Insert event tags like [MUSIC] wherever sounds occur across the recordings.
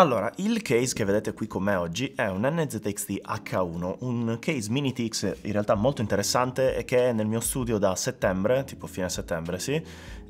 Allora, il case che vedete qui con me oggi è un NZXT H1, un case Mini TX in realtà molto interessante e che è nel mio studio da settembre, tipo fine settembre, sì,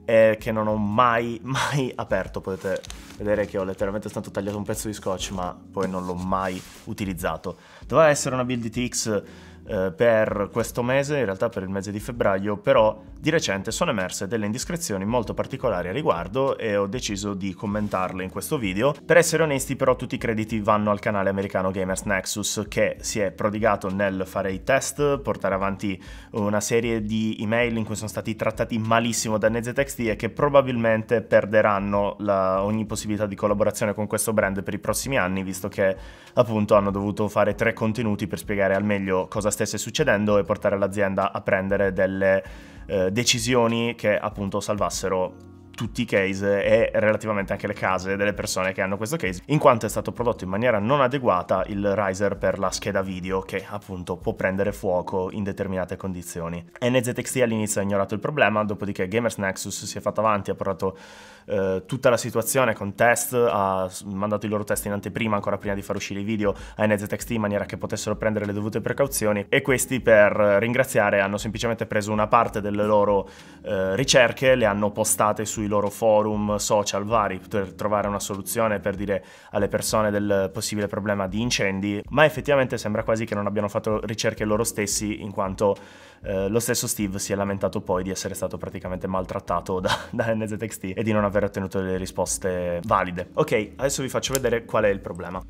e che non ho mai, [LAUGHS] mai aperto. Potete vedere che ho letteralmente stato tagliato un pezzo di scotch, ma poi non l'ho mai utilizzato. Doveva essere una build TX eh, per questo mese, in realtà per il mese di febbraio, però di recente sono emerse delle indiscrezioni molto particolari a riguardo e ho deciso di commentarle in questo video. Per essere onesti però tutti i crediti vanno al canale americano Gamers Nexus che si è prodigato nel fare i test, portare avanti una serie di email in cui sono stati trattati malissimo da NZXT e che probabilmente perderanno la, ogni possibilità di collaborazione con questo brand per i prossimi anni, visto che appunto hanno dovuto fare tre contenuti per spiegare al meglio cosa cosa stesse succedendo e portare l'azienda a prendere delle eh, decisioni che appunto salvassero tutti i case e relativamente anche le case delle persone che hanno questo case, in quanto è stato prodotto in maniera non adeguata il riser per la scheda video che appunto può prendere fuoco in determinate condizioni. NZXT all'inizio ha ignorato il problema, dopodiché Gamers Nexus si è fatto avanti, ha portato eh, tutta la situazione con test, ha mandato i loro test in anteprima ancora prima di far uscire i video a NZXT in maniera che potessero prendere le dovute precauzioni e questi per ringraziare hanno semplicemente preso una parte delle loro eh, ricerche, le hanno postate sui loro forum social vari per trovare una soluzione per dire alle persone del possibile problema di incendi, ma effettivamente sembra quasi che non abbiano fatto ricerche loro stessi in quanto eh, lo stesso Steve si è lamentato poi di essere stato praticamente maltrattato da, [LAUGHS] da NZXT e di non aver ottenuto delle risposte valide. Ok, adesso vi faccio vedere qual è il problema.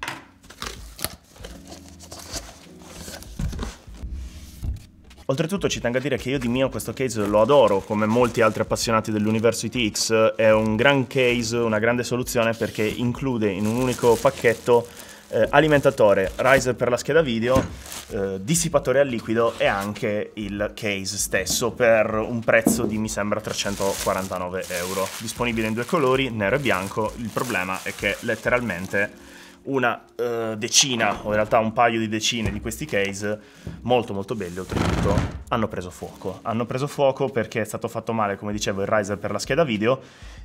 Oltretutto ci tengo a dire che io di mio questo case lo adoro, come molti altri appassionati dell'University X, è un gran case, una grande soluzione perché include in un unico pacchetto eh, alimentatore, riser per la scheda video, eh, dissipatore a liquido e anche il case stesso per un prezzo di mi sembra 349 euro. Disponibile in due colori, nero e bianco, il problema è che letteralmente una uh, decina, o in realtà un paio di decine di questi case, molto molto belli oltretutto, hanno preso fuoco. Hanno preso fuoco perché è stato fatto male, come dicevo, il riser per la scheda video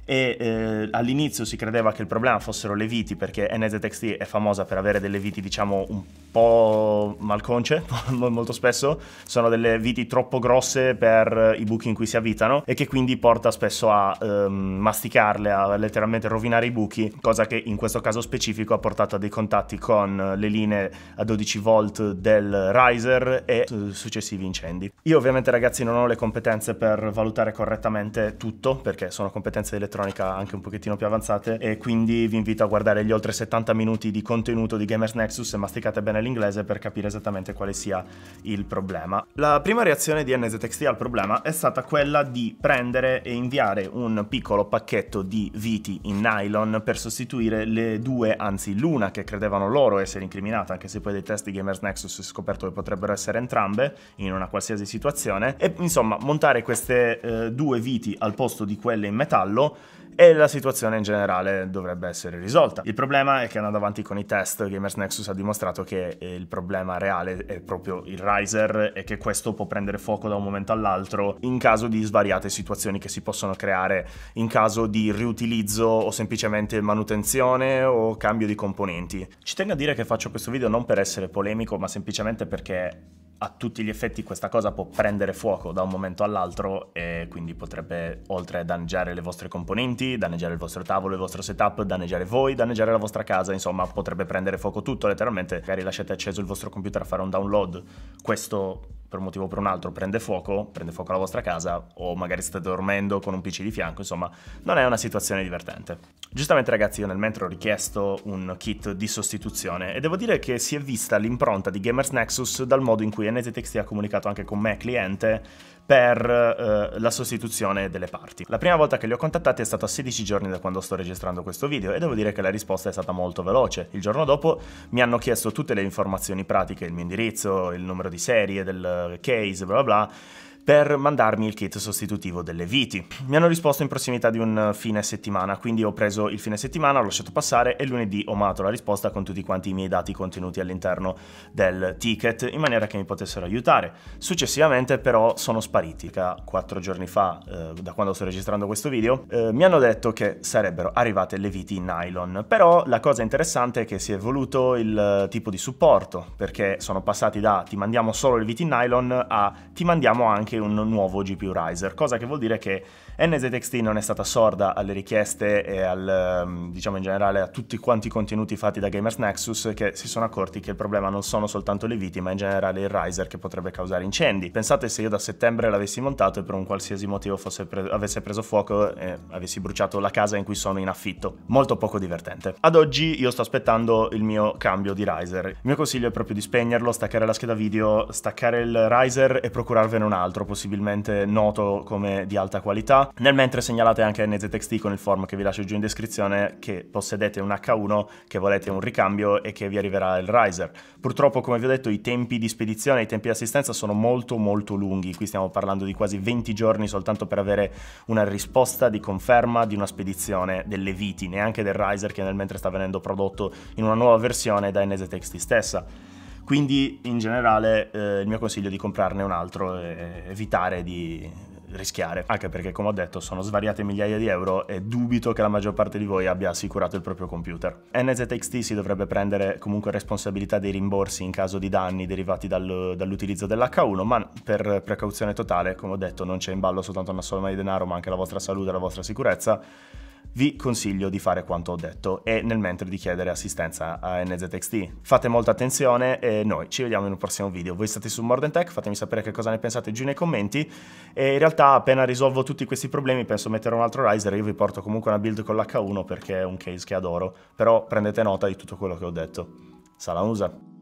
e eh, all'inizio si credeva che il problema fossero le viti, perché NZXT è famosa per avere delle viti, diciamo, un po' malconce, [LAUGHS] molto spesso, sono delle viti troppo grosse per eh, i buchi in cui si avvitano e che quindi porta spesso a um, masticarle, a letteralmente rovinare i buchi, cosa che in questo caso specifico ha portato stata dei contatti con le linee a 12 volt del riser e successivi incendi. Io ovviamente ragazzi non ho le competenze per valutare correttamente tutto perché sono competenze di elettronica anche un pochettino più avanzate e quindi vi invito a guardare gli oltre 70 minuti di contenuto di Gamers Nexus e masticate bene l'inglese per capire esattamente quale sia il problema. La prima reazione di NZXT al problema è stata quella di prendere e inviare un piccolo pacchetto di viti in nylon per sostituire le due, anzi l'una una che credevano loro essere incriminata, anche se poi dei test di Gamers Nexus si è scoperto che potrebbero essere entrambe in una qualsiasi situazione. E insomma, montare queste eh, due viti al posto di quelle in metallo e la situazione in generale dovrebbe essere risolta. Il problema è che andando avanti con i test, Gamers Nexus ha dimostrato che il problema reale è proprio il riser e che questo può prendere fuoco da un momento all'altro in caso di svariate situazioni che si possono creare, in caso di riutilizzo o semplicemente manutenzione o cambio di componenti. Ci tengo a dire che faccio questo video non per essere polemico, ma semplicemente perché a tutti gli effetti questa cosa può prendere fuoco da un momento all'altro e quindi potrebbe oltre a danneggiare le vostre componenti, danneggiare il vostro tavolo, il vostro setup, danneggiare voi, danneggiare la vostra casa, insomma potrebbe prendere fuoco tutto letteralmente, magari lasciate acceso il vostro computer a fare un download, questo per un motivo o per un altro prende fuoco, prende fuoco la vostra casa o magari state dormendo con un PC di fianco, insomma non è una situazione divertente. Giustamente ragazzi io nel mentre ho richiesto un kit di sostituzione e devo dire che si è vista l'impronta di Gamers Nexus dal modo in cui NZXT ha comunicato anche con me cliente per eh, la sostituzione delle parti. La prima volta che li ho contattati è stato a 16 giorni da quando sto registrando questo video e devo dire che la risposta è stata molto veloce. Il giorno dopo mi hanno chiesto tutte le informazioni pratiche, il mio indirizzo, il numero di serie del case, bla bla bla per mandarmi il kit sostitutivo delle viti. Mi hanno risposto in prossimità di un eh, fine settimana, quindi ho preso il fine settimana, l'ho lasciato passare e lunedì ho mandato la risposta con tutti quanti i miei dati contenuti all'interno del ticket in maniera che mi potessero aiutare. Successivamente però sono spariti. Quattro giorni fa, eh, da quando sto registrando questo video, eh, mi hanno detto che sarebbero arrivate le viti in nylon, però la cosa interessante è che si è evoluto il eh, tipo di supporto, perché sono passati da ti mandiamo solo le viti in nylon a ti mandiamo anche anche un nuovo GPU riser, cosa che vuol dire che NZXT non è stata sorda alle richieste e al, ehm, diciamo in generale a tutti quanti i contenuti fatti da Gamers Nexus che si sono accorti che il problema non sono soltanto le viti ma in generale il riser che potrebbe causare incendi. Pensate se io da settembre l'avessi montato e per un qualsiasi motivo pre- avesse preso fuoco e avessi bruciato la casa in cui sono in affitto. Molto poco divertente. Ad oggi io sto aspettando il mio cambio di riser. Il mio consiglio è proprio di spegnerlo, staccare la scheda video, staccare il riser e procurarvene un altro altro possibilmente noto come di alta qualità. Nel mentre segnalate anche NZXT con il form che vi lascio giù in descrizione che possedete un H1, che volete un ricambio e che vi arriverà il riser. Purtroppo come vi ho detto i tempi di spedizione e i tempi di assistenza sono molto molto lunghi, qui stiamo parlando di quasi 20 giorni soltanto per avere una risposta di conferma di una spedizione delle viti, neanche del riser che nel mentre sta venendo prodotto in una nuova versione da NZXT stessa. Quindi in generale eh, il mio consiglio è di comprarne un altro e evitare di rischiare, anche perché come ho detto sono svariate migliaia di euro e dubito che la maggior parte di voi abbia assicurato il proprio computer. NZXT si dovrebbe prendere comunque responsabilità dei rimborsi in caso di danni derivati dal, dall'utilizzo dell'H1, ma per precauzione totale, come ho detto, non c'è in ballo soltanto una somma di denaro, ma anche la vostra salute e la vostra sicurezza vi consiglio di fare quanto ho detto e nel mentre di chiedere assistenza a NZXT. Fate molta attenzione e noi ci vediamo in un prossimo video. Voi state su Morden Tech, fatemi sapere che cosa ne pensate giù nei commenti e in realtà appena risolvo tutti questi problemi penso mettere un altro riser io vi porto comunque una build con l'H1 perché è un case che adoro, però prendete nota di tutto quello che ho detto. Salamusa! usa!